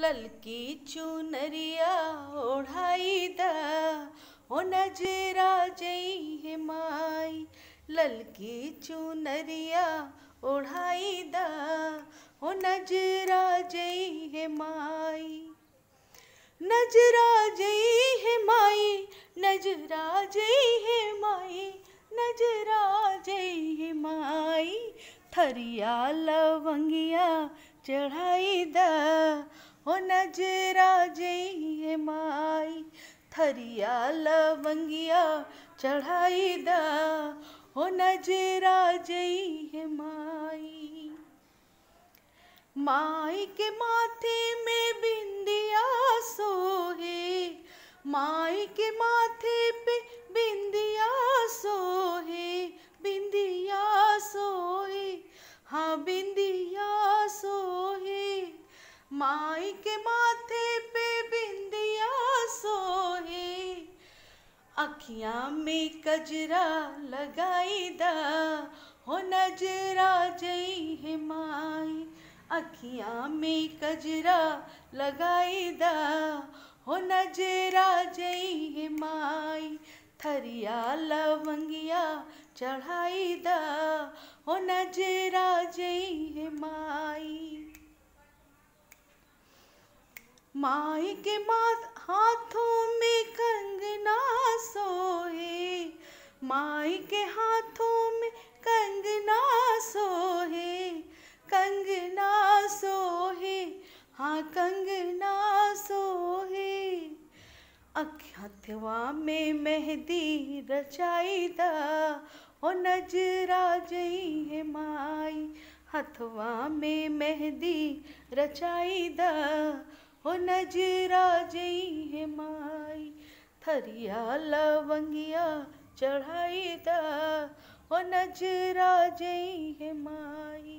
ललकी चुनरिया ओढ़ाई दजरा जई हे माई ललकी चुनरिया ओढ़ाई दजरा नजरा जई हे माई नजरा जई हे माई नजरा जई हे माई नजरा जई हे माई थरिया लवंगिया चढ़ाई दा हो नजरा जइए माई थरिया लवंगिया चढ़ाई दा हो नजरा जइए माई माई के माथे में बिंदिया सोहे माई के माथे पे माई के माथे पे बिंदिया सोहे अखिया में कजरा लगाई दा हो नजरा जई है माई अखिया में कजरा लगाई दा हो नजरा जई है माई थरिया लवंगिया चढ़ाई दा हो नजरा जई है माई माए के हाथों में कंगना सोए माए के हाथों में कंगना सोहे कंगना सोहे हाँ कंगना सोहे अख्यातवा में मेहंदी रचाई दा ओ नजरा जई है माई हथवा में मेहंदी रचाई दा हो नजरा जई है माई थरिया लवंगिया चढ़ाई दा हो नजरा जई है माई